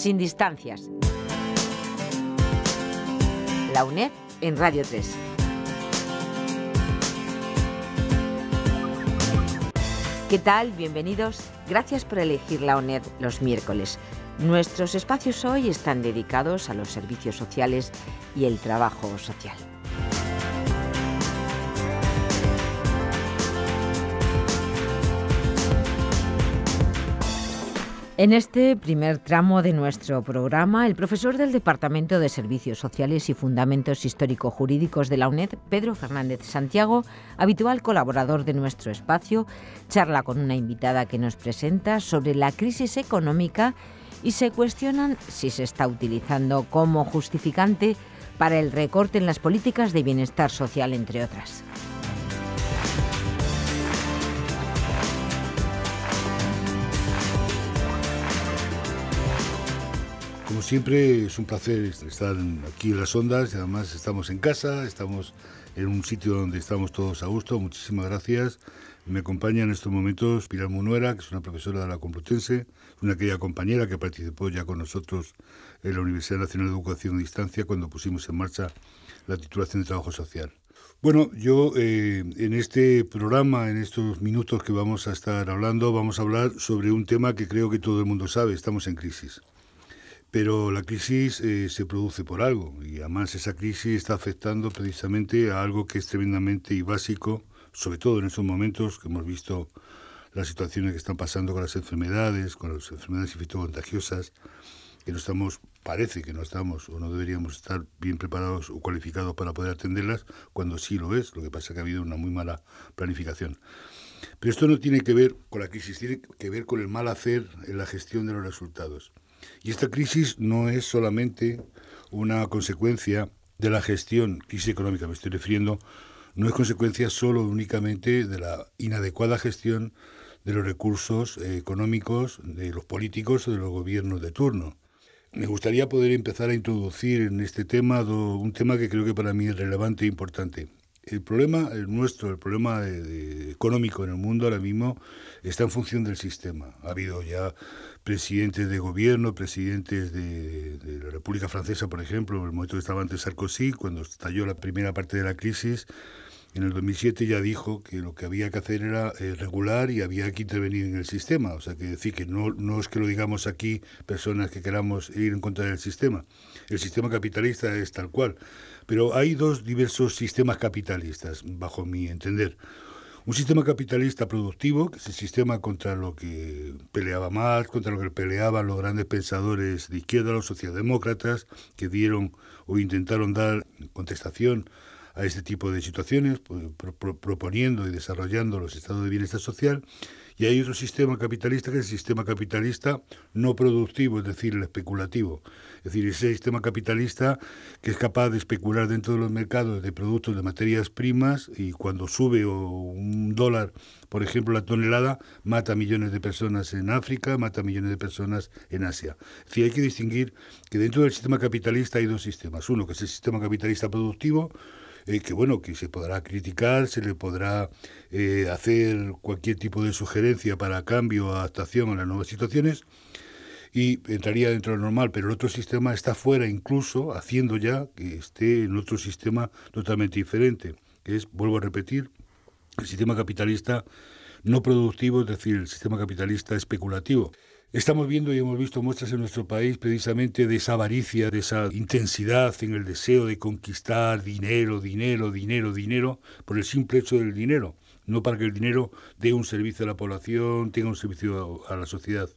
sin distancias. La UNED en Radio 3. ¿Qué tal? Bienvenidos. Gracias por elegir la UNED los miércoles. Nuestros espacios hoy están dedicados a los servicios sociales y el trabajo social. En este primer tramo de nuestro programa, el profesor del Departamento de Servicios Sociales y Fundamentos Histórico-Jurídicos de la UNED, Pedro Fernández Santiago, habitual colaborador de nuestro espacio, charla con una invitada que nos presenta sobre la crisis económica y se cuestionan si se está utilizando como justificante para el recorte en las políticas de bienestar social, entre otras. siempre, es un placer estar aquí en las ondas y además estamos en casa, estamos en un sitio donde estamos todos a gusto. Muchísimas gracias. Me acompaña en estos momentos Pilar Munuera, que es una profesora de la Complutense, una querida compañera que participó ya con nosotros en la Universidad Nacional de Educación a Distancia cuando pusimos en marcha la titulación de Trabajo Social. Bueno, yo eh, en este programa, en estos minutos que vamos a estar hablando, vamos a hablar sobre un tema que creo que todo el mundo sabe, estamos en crisis. Pero la crisis eh, se produce por algo y además esa crisis está afectando precisamente a algo que es tremendamente básico, sobre todo en estos momentos que hemos visto las situaciones que están pasando con las enfermedades, con las enfermedades contagiosas, que no estamos, parece que no estamos o no deberíamos estar bien preparados o cualificados para poder atenderlas, cuando sí lo es, lo que pasa es que ha habido una muy mala planificación. Pero esto no tiene que ver con la crisis, tiene que ver con el mal hacer en la gestión de los resultados. Y esta crisis no es solamente una consecuencia de la gestión, crisis económica me estoy refiriendo, no es consecuencia solo únicamente de la inadecuada gestión de los recursos eh, económicos de los políticos o de los gobiernos de turno. Me gustaría poder empezar a introducir en este tema un tema que creo que para mí es relevante e importante el problema nuestro, el problema económico en el mundo ahora mismo está en función del sistema. Ha habido ya presidentes de gobierno, presidentes de, de, la República Francesa, por ejemplo, en el momento que estaba antes Sarkozy, cuando estalló la primera parte de la crisis, en el 2007 ya dijo que lo que había que hacer era eh, regular y había que intervenir en el sistema. O sea, que decir que no, no es que lo digamos aquí personas que queramos ir en contra del sistema. El sistema capitalista es tal cual. Pero hay dos diversos sistemas capitalistas, bajo mi entender. Un sistema capitalista productivo, que es el sistema contra lo que peleaba Marx, contra lo que peleaban los grandes pensadores de izquierda, los socialdemócratas, que dieron o intentaron dar contestación a este tipo de situaciones, pues, proponiendo y desarrollando los estados de bienestar social. Y hay otro sistema capitalista que es el sistema capitalista no productivo, es decir, el especulativo. Es decir, ese sistema capitalista que es capaz de especular dentro de los mercados de productos de materias primas y cuando sube un dólar, por ejemplo, la tonelada, mata millones de personas en África, mata millones de personas en Asia. Es decir, hay que distinguir que dentro del sistema capitalista hay dos sistemas. Uno que es el sistema capitalista productivo, eh, que bueno, que se podrá criticar, se le podrá eh, hacer cualquier tipo de sugerencia para cambio o adaptación a las nuevas situaciones y entraría dentro de lo normal, pero el otro sistema está fuera incluso, haciendo ya que esté en otro sistema totalmente diferente, que es, vuelvo a repetir, el sistema capitalista no productivo, es decir, el sistema capitalista especulativo. Estamos viendo y hemos visto muestras en nuestro país precisamente de esa avaricia, de esa intensidad en el deseo de conquistar dinero, dinero, dinero, dinero, por el simple hecho del dinero, no para que el dinero dé un servicio a la población, tenga un servicio a la sociedad.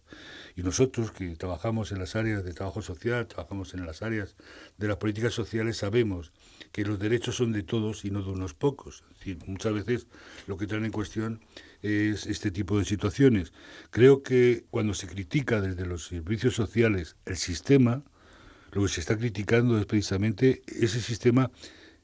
Y nosotros que trabajamos en las áreas de trabajo social, trabajamos en las áreas de las políticas sociales, sabemos que los derechos son de todos y no de unos pocos. muchas veces lo que traen en cuestión es este tipo de situaciones. Creo que cuando se critica desde los servicios sociales el sistema, lo que se está criticando es precisamente ese sistema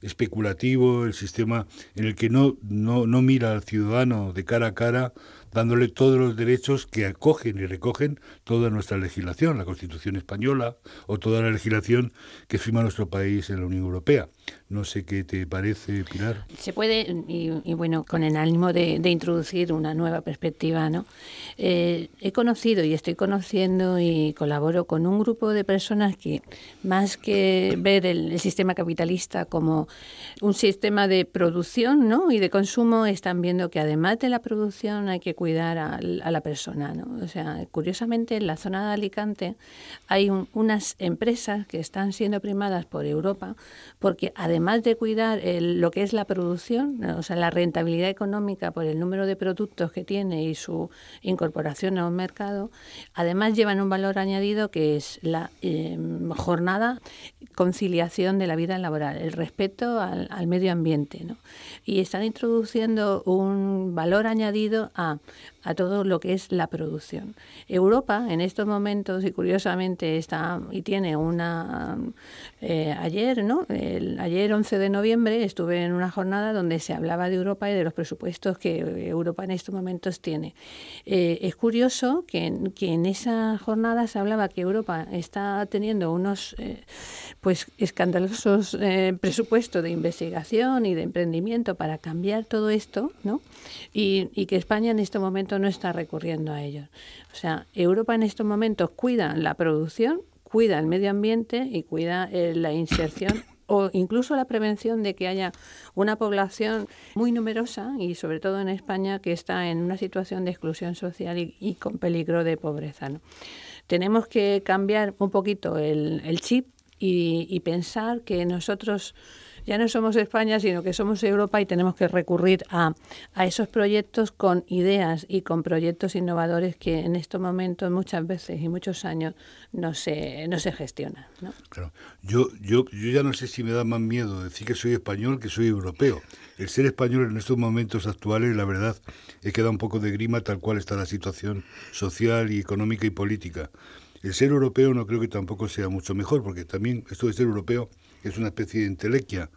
especulativo, el sistema en el que no, no, no mira al ciudadano de cara a cara, dándole todos los derechos que acogen y recogen toda nuestra legislación, la Constitución española o toda la legislación que firma nuestro país en la Unión Europea. No sé qué te parece, Pilar. Se puede, y, bueno, con el ánimo de, introducir una nueva perspectiva, ¿no? Eh, he conocido y estoy conociendo y colaboro con un grupo de personas que, más que ver el, sistema capitalista como un sistema de producción ¿no? y de consumo, están viendo que además de la producción hay que cuidar a, la persona. O sea, curiosamente, en la zona de Alicante hay unas empresas que están siendo primadas por Europa porque además de cuidar lo que es la producción, o sea, la rentabilidad económica por el número de productos que tiene y su incorporación a un mercado, además llevan un valor añadido que es la em, jornada conciliación de la vida laboral, el respeto al, medio ambiente. Y están introduciendo un valor añadido a a todo lo que es la producción. Europa en estos momentos, y curiosamente está y tiene una... Eh, ayer, ¿no? El, ayer 11 de noviembre estuve en una jornada donde se hablaba de Europa y de los presupuestos que eh, Europa en estos momentos tiene. Eh, es curioso que, en esa jornada se hablaba que Europa está teniendo unos pues escandalosos presupuestos de investigación y de emprendimiento para cambiar todo esto, ¿no? Y, y que España en estos este momento no está recurriendo a ellos. O sea, Europa en estos momentos cuida la producción, cuida el medio ambiente y cuida eh, la inserción o incluso la prevención de que haya una población muy numerosa y sobre todo en España que está en una situación de exclusión social y, con peligro de pobreza. ¿no? Tenemos que cambiar un poquito el, chip y pensar que nosotros ya no somos España, sino que somos Europa y tenemos que recurrir a, esos proyectos con ideas y con proyectos innovadores que en estos momentos muchas veces y muchos años no se, no se gestionan. Yo, yo, yo ya no sé si me da más miedo decir que soy español que soy europeo. El ser español en estos momentos actuales, la verdad, es que da un poco de grima tal cual está la situación social y económica y política. El ser europeo no creo que tampoco sea mucho mejor, porque también esto de ser europeo es una especie de entelequia.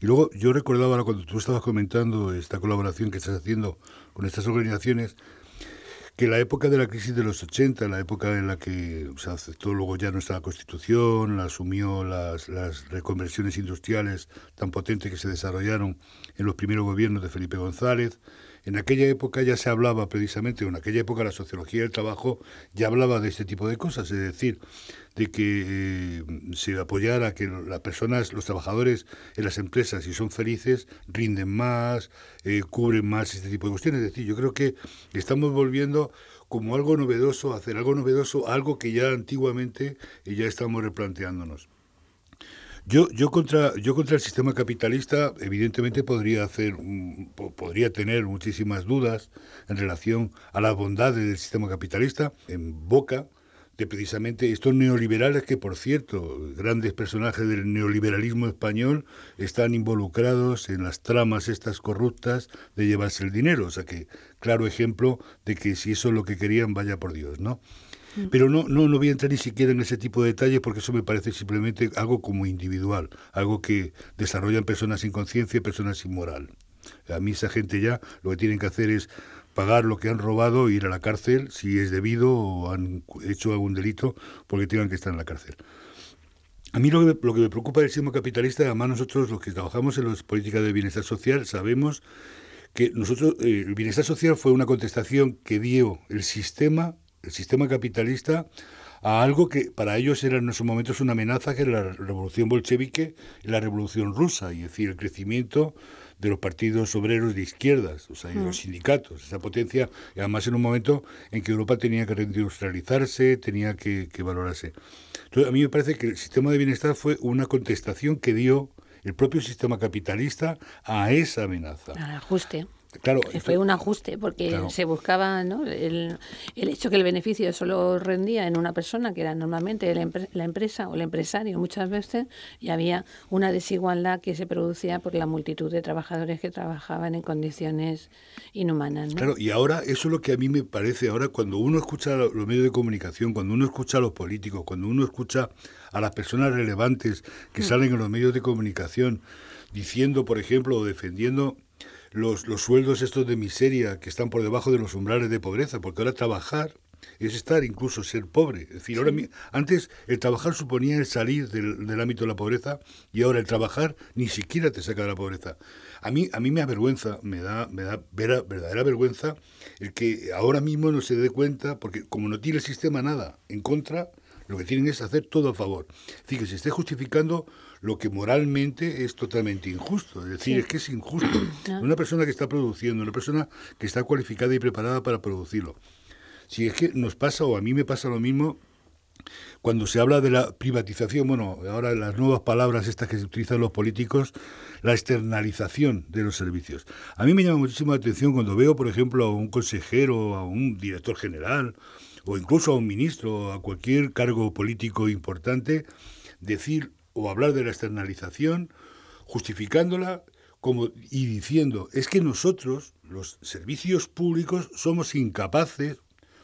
Y luego yo recordaba ahora cuando tú estabas comentando esta colaboración que estás haciendo con estas organizaciones, que la época de la crisis de los 80, la época en la que se aceptó luego ya nuestra constitución, la asumió las, las, reconversiones industriales tan potentes que se desarrollaron en los primeros gobiernos de Felipe González, en aquella época ya se hablaba precisamente, en aquella época la sociología del trabajo ya hablaba de este tipo de cosas, es decir, de que eh, se apoyara que las personas, los trabajadores en las empresas, si son felices, rinden más, eh, cubren más este tipo de cuestiones. Es decir, yo creo que estamos volviendo como algo novedoso, hacer algo novedoso, algo que ya antiguamente eh, ya estamos replanteándonos. Yo, yo, contra, yo contra el sistema capitalista, evidentemente, podría, hacer, podría tener muchísimas dudas en relación a las bondades del sistema capitalista en boca de precisamente estos neoliberales que, por cierto, grandes personajes del neoliberalismo español están involucrados en las tramas estas corruptas de llevarse el dinero. O sea que, claro ejemplo de que si eso es lo que querían, vaya por Dios, ¿no? Pero no, no, no voy a entrar ni siquiera en ese tipo de detalles porque eso me parece simplemente algo como individual, algo que desarrollan personas sin conciencia y personas sin moral. A mí esa gente ya lo que tienen que hacer es pagar lo que han robado, e ir a la cárcel, si es debido o han hecho algún delito, porque tengan que estar en la cárcel. A mí lo que, me preocupa del sistema capitalista, además nosotros los que trabajamos en las políticas de bienestar social, sabemos que nosotros, eh, el bienestar social fue una contestación que dio el sistema el sistema capitalista a algo que para ellos era en esos momentos una amenaza, que era la revolución bolchevique y la revolución rusa, y es decir, el crecimiento de los partidos obreros de izquierdas, o sea, los mm. sindicatos, esa potencia, y además en un momento en que Europa tenía que reindustrializarse, tenía que, valorarse. Entonces, a mí me parece que el sistema de bienestar fue una contestación que dio el propio sistema capitalista a esa amenaza. ajuste fue un ajuste porque se buscaba el, hecho que el beneficio solo rendía en una persona, que era normalmente la, empresa o el empresario muchas veces, y había una desigualdad que se producía por la multitud de trabajadores que trabajaban en condiciones inhumanas. Claro, y ahora eso es lo que a mí me parece ahora cuando uno escucha los medios de comunicación, cuando uno escucha a los políticos, cuando uno escucha a las personas relevantes que mm. salen en los medios de comunicación diciendo, por ejemplo, o defendiendo los, los sueldos estos de miseria que están por debajo de los umbrales de pobreza, porque ahora trabajar es estar, incluso ser pobre. Es decir, ahora, antes el trabajar suponía el salir del, del, ámbito de la pobreza y ahora el trabajar ni siquiera te saca de la pobreza. A mí, a mí me avergüenza, me da, me da verdadera vergüenza el que ahora mismo no se dé cuenta, porque como no tiene el sistema nada en contra, lo que tienen es hacer todo a favor. Es decir, que se esté justificando lo que moralmente es totalmente injusto. Es decir, es que es injusto. Una persona que está produciendo, una persona que está cualificada y preparada para producirlo. Si es que nos pasa, o a mí me pasa lo mismo, cuando se habla de la privatización, bueno, ahora las nuevas palabras estas que se utilizan los políticos, la externalización de los servicios. A mí me llama muchísimo la atención cuando veo, por ejemplo, a un consejero, a un director general, o incluso a un ministro, a cualquier cargo político importante, decir o hablar de la externalización, justificándola como, y diciendo, es que nosotros, los servicios públicos, somos incapaces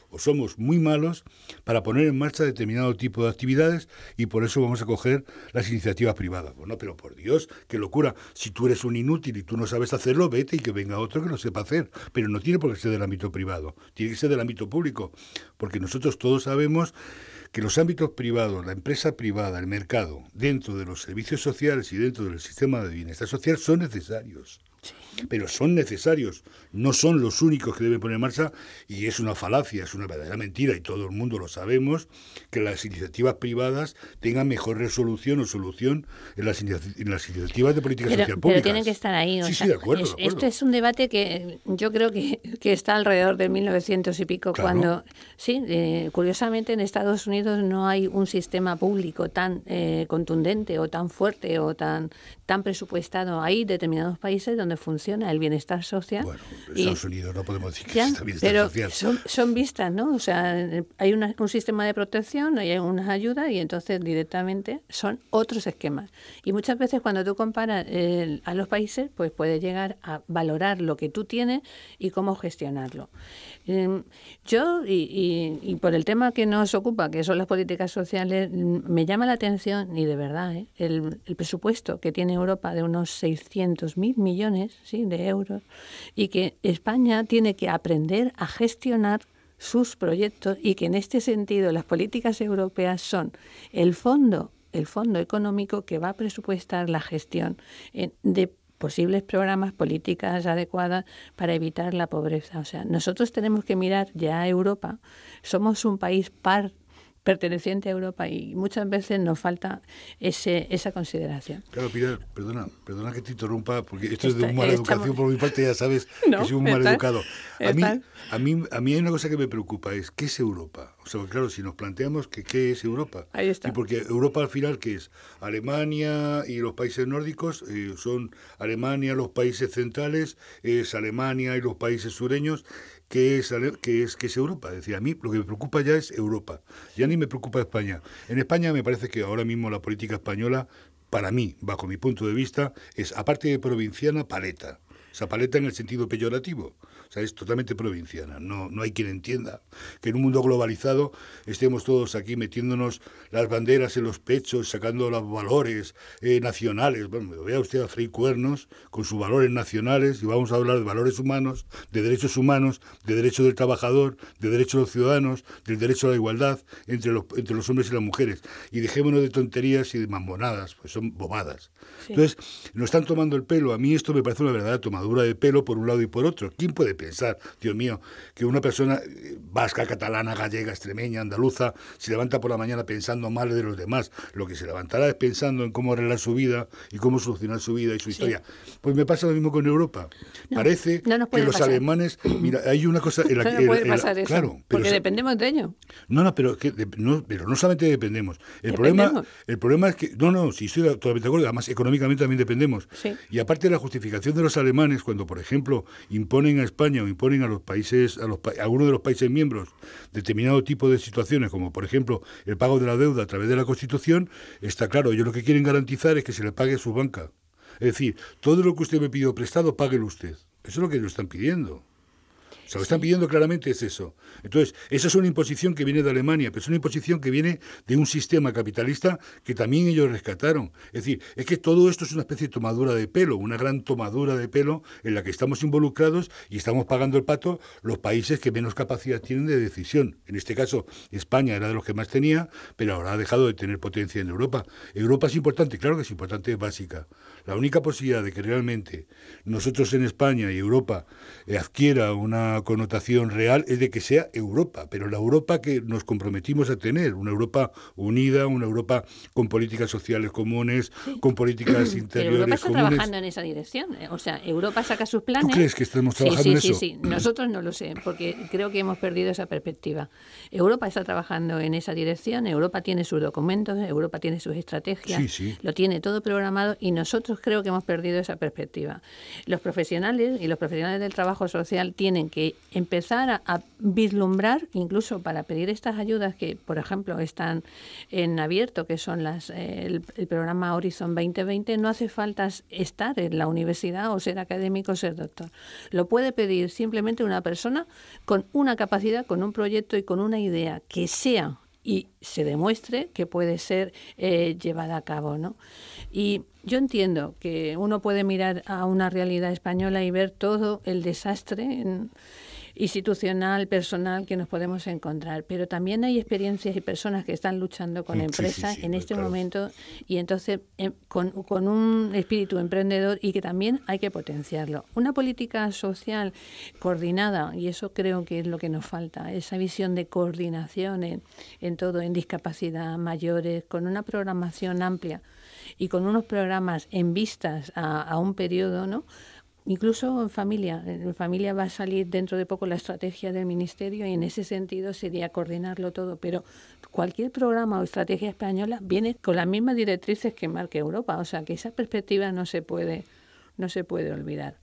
o somos muy malos para poner en marcha determinado tipo de actividades y por eso vamos a coger las iniciativas privadas. Bueno, pero por Dios, qué locura. Si tú eres un inútil y tú no sabes hacerlo, vete y que venga otro que lo sepa hacer. Pero no tiene por qué ser del ámbito privado, tiene que ser del ámbito público, porque nosotros todos sabemos que los ámbitos privados, la empresa privada, el mercado, dentro de los servicios sociales y dentro del sistema de bienestar social son necesarios pero son necesarios, no son los únicos que deben poner en marcha y es una falacia, es una verdadera mentira y todo el mundo lo sabemos, que las iniciativas privadas tengan mejor resolución o solución en las, iniciativas de política social pública. Pero tienen que estar ahí. O sí, sea, de acuerdo, Esto es un debate que yo creo que, está alrededor de 1900 y pico, cuando, sí, eh, curiosamente en Estados Unidos no hay un sistema público tan eh, contundente o tan fuerte o tan, tan presupuestado. Hay determinados países donde funciona al el bienestar social. Bueno, en Estados Unidos no podemos decir que bienestar pero Son, vistas, ¿no? O sea, hay un sistema de protección, hay unas ayudas y entonces directamente son otros esquemas. Y muchas veces cuando tú comparas eh, a los países, pues puedes llegar a valorar lo que tú tienes y cómo gestionarlo. Em, yo, y, por el tema que nos ocupa, que son las políticas sociales, mm, me llama la atención, y de verdad, ¿eh? el, el, presupuesto que tiene Europa de unos mil millones, de euros, y que España tiene que aprender a gestionar sus proyectos y que en este sentido las políticas europeas son el fondo, el fondo económico que va a presupuestar la gestión de posibles programas, políticas adecuadas para evitar la pobreza. O sea, nosotros tenemos que mirar ya a Europa. Somos un país par perteneciente a Europa y muchas veces nos falta ese, esa consideración. Claro, Pilar, perdona, perdona que te interrumpa, porque esto es de un mal educación por mi parte, ya sabes que soy un mal educado. A mí, a, mí, a mí hay una cosa que me preocupa, es ¿qué es Europa? O sea, claro, si nos planteamos que qué es Europa. está. Y porque Europa al final, ¿qué es? Alemania y los países nórdicos eh, son Alemania, los países centrales, es Alemania y los países sureños. ¿Qué es, que es, que es Europa? Es decir, a mí lo que me preocupa ya es Europa. Ya ni me preocupa España. En España me parece que ahora mismo la política española, para mí, bajo mi punto de vista, es, aparte de provinciana, paleta. O sea, paleta en el sentido peyorativo es totalmente provinciana. No, no hay quien entienda que en un mundo globalizado estemos todos aquí metiéndonos las banderas en los pechos, sacando los valores eh, nacionales. Bueno, vea usted a Frei Cuernos con sus valores nacionales y vamos a hablar de valores humanos, de derechos humanos, de derechos del trabajador, de derechos de los ciudadanos, del derecho a la igualdad entre los, entre los hombres y las mujeres. Y dejémonos de tonterías y de mamonadas, pues son bobadas. Entonces, nos están tomando el pelo. A mí esto me parece una verdadera tomadura de pelo por un lado y por otro. ¿Quién puede pensar, Dios mío, que una persona eh, vasca, catalana, gallega, extremeña, andaluza, se levanta por la mañana pensando mal de los demás. Lo que se levantará es pensando en cómo arreglar su vida y cómo solucionar su vida y su historia. Pues me pasa lo mismo con Europa. Parece que los alemanes, mira, hay una cosa... en la que puede pasar eso, claro, porque dependemos de ello. No, no, pero, no, pero no solamente dependemos. El, Problema, el problema es que... No, no, si estoy totalmente de acuerdo. Además, económicamente también dependemos. Y aparte de la justificación de los alemanes, cuando, por ejemplo, imponen a España o imponen a los países, a, uno de los países miembros determinado tipo de situaciones, como por ejemplo el pago de la deuda a través de la Constitución, está claro, ellos lo que quieren garantizar es que se le pague su banca. Es decir, todo lo que usted me pidió prestado, páguelo usted. Eso es lo que ellos están pidiendo. Lo lo están pidiendo claramente es eso. Entonces, esa es una imposición que viene de Alemania, pero es una imposición que viene de un sistema capitalista que también ellos rescataron. Es decir, es que todo esto es una especie de tomadura de pelo, una gran tomadura de pelo en la que estamos involucrados y estamos pagando el pato los países que menos capacidad tienen de decisión. En este caso, España era de los que más tenía, pero ahora ha dejado de tener potencia en Europa. Europa es importante, claro que es importante, es básica. La única posibilidad de que realmente nosotros en España y Europa adquiera una connotación real es de que sea Europa, pero la Europa que nos comprometimos a tener, una Europa unida, una Europa con políticas sociales comunes, con políticas interiores comunes. Europa está trabajando en esa dirección, ¿eh? o sea, Europa saca sus planes. ¿Tú crees que estamos trabajando en eso? Sí, sí, nosotros no lo sé, porque creo que hemos perdido esa perspectiva. Europa está trabajando en esa dirección, Europa tiene sus documentos, Europa tiene sus estrategias, lo tiene todo programado y nosotros creo que hemos perdido esa perspectiva. Los profesionales y los profesionales del trabajo social tienen que empezar a, vislumbrar, incluso para pedir estas ayudas que, por ejemplo, están en abierto, que son las eh, el, programa Horizon 2020, no hace falta estar en la universidad o ser académico o ser doctor. Lo puede pedir simplemente una persona con una capacidad, con un proyecto y con una idea que sea y se demuestre que puede ser eh, llevada a cabo, ¿no? Y yo entiendo que uno puede mirar a una realidad española y ver todo el desastre institucional, personal que nos podemos encontrar, pero también hay experiencias y personas que están luchando con mm, empresas en este momento y entonces em, con, un espíritu emprendedor y que también hay que potenciarlo. Una política social coordinada, y eso creo que es lo que nos falta, esa visión de coordinación en todo, en discapacidad, mayores, con una programación amplia y con unos programas en vistas a, un periodo, ¿no? Incluso en familia, en familia va a salir dentro de poco la estrategia del ministerio y en ese sentido sería coordinarlo todo, pero cualquier programa o estrategia española viene con las mismas directrices que marca Europa, o sea que esa perspectiva no se puede, no se puede olvidar.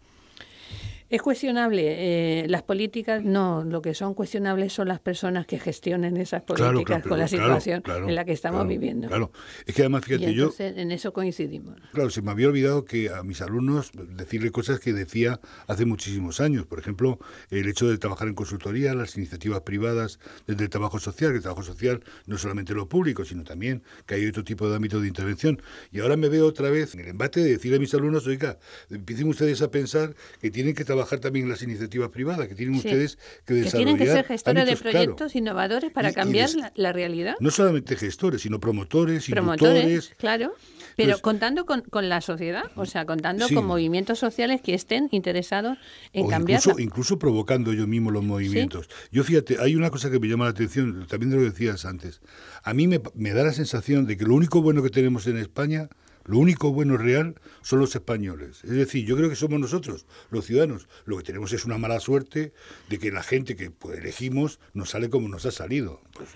Es cuestionable. Eh, las políticas, no, lo que son cuestionables son las personas que gestionen esas políticas con la situación en la que estamos viviendo. Claro, es que además, fíjate, yo. En eso coincidimos. Claro, se me había olvidado que a mis alumnos decirle cosas que decía hace muchísimos años. Por ejemplo, el hecho de trabajar en consultoría, las iniciativas privadas desde el trabajo social, que el trabajo social no solamente lo público, sino también que hay otro tipo de ámbito de intervención. Y ahora me veo otra vez en el embate de decirle a mis alumnos, oiga, empiecen ustedes a pensar que tienen que trabajar trabajar también las iniciativas privadas, que tienen ustedes que desarrollar. Que tienen que ser gestores de proyectos innovadores para cambiar la, realidad. No solamente gestores, sino promotores, promotores claro. Pero contando con, la sociedad, o sea, contando con movimientos sociales que estén interesados en cambiar. Incluso, incluso, provocando yo mismo los movimientos. Yo fíjate, hay una cosa que me llama la atención, también lo decías antes. A mí me, me da la sensación de que lo único bueno que tenemos en España lo único bueno real son los españoles. Es decir, yo creo que somos nosotros, los ciudadanos. Lo que tenemos es una mala suerte de que la gente que pues, elegimos nos sale como nos ha salido. Pues,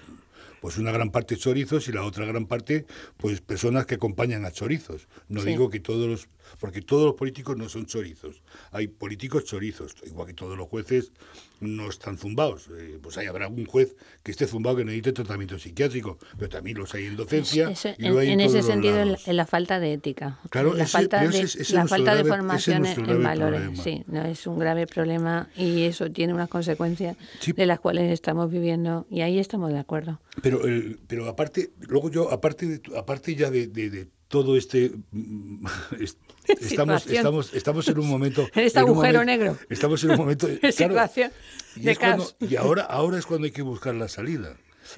pues una gran parte chorizos y la otra gran parte, pues personas que acompañan a chorizos. No digo que todos los porque todos los políticos no son chorizos. Hay políticos chorizos, igual que todos los jueces no están zumbados. Eh, pues ahí habrá algún juez que esté zumbado que necesite tratamiento psiquiátrico, pero también los hay en docencia. en, ese sentido, en la, falta de ética. Claro, la falta de, la falta de formación en valores. Sí, no, es un grave problema y eso tiene unas consecuencias de las cuales estamos viviendo y ahí estamos de acuerdo. Pero, pero aparte, luego yo, aparte, de, aparte ya de, de todo este... Mm, estamos, estamos, estamos en un momento... En este agujero negro. Estamos en un momento... Eh, en situación de y ahora, ahora es cuando hay que buscar la salida.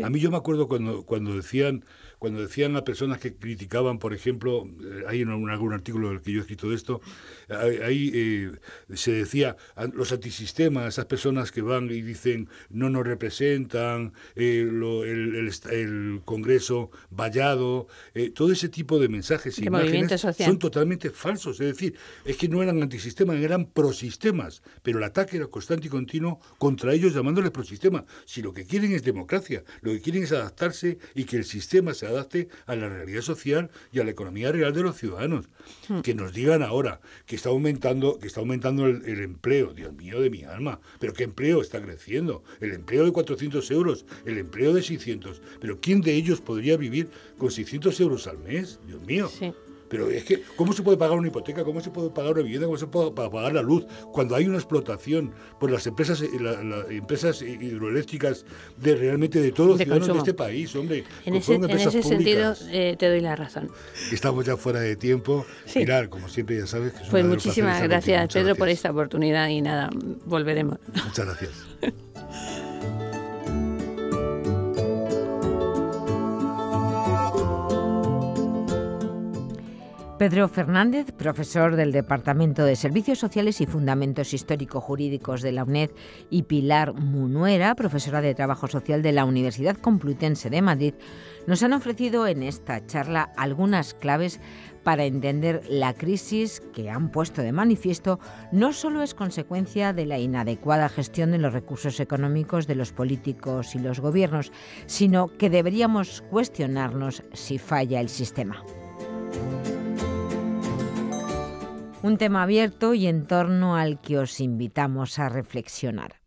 A mí yo me acuerdo cuando, cuando decían cuando decían las personas que criticaban, por ejemplo, eh, hay en algún artículo el que yo he escrito de esto, ahí eh, se decía, los antisistemas, esas personas que van y dicen, no nos representan, eh, el, Congreso vallado, todo ese tipo de mensajes y imágenes son totalmente falsos. Es decir, es que no eran antisistemas, eran prosistemas, pero el ataque era constante y continuo contra ellos llamándoles prosistemas. Si lo que quieren es democracia, lo que quieren es adaptarse y que el sistema se adapte a la realidad social y a la economía real de los ciudadanos. Hmm. Que nos digan ahora que está aumentando, que está aumentando el, empleo, Dios mío de mi alma, pero qué empleo está creciendo, el empleo de 400 euros, el empleo de 600, pero ¿quién de ellos podría vivir con 600 euros al mes? Dios mío. Pero es que, ¿cómo se puede pagar una hipoteca? ¿Cómo se puede pagar una vivienda? ¿Cómo se puede pagar la luz? Cuando hay una explotación por las empresas, eh, las empresas hidroeléctricas de realmente de todos los ciudadanos de este país, hombre. En ese, sentido eh, te doy la razón. Estamos ya fuera de tiempo. Mirar, como siempre ya sabes que es Pues muchísimas gracias, Pedro, por esta oportunidad y nada, volveremos. Muchas gracias. Pedro Fernández, profesor del Departamento de Servicios Sociales y Fundamentos Histórico-Jurídicos de la UNED, y Pilar Munuera, profesora de Trabajo Social de la Universidad Complutense de Madrid, nos han ofrecido en esta charla algunas claves para entender la crisis que han puesto de manifiesto no solo es consecuencia de la inadecuada gestión de los recursos económicos de los políticos y los gobiernos, sino que deberíamos cuestionarnos si falla el sistema un tema abierto y en torno al que os invitamos a reflexionar.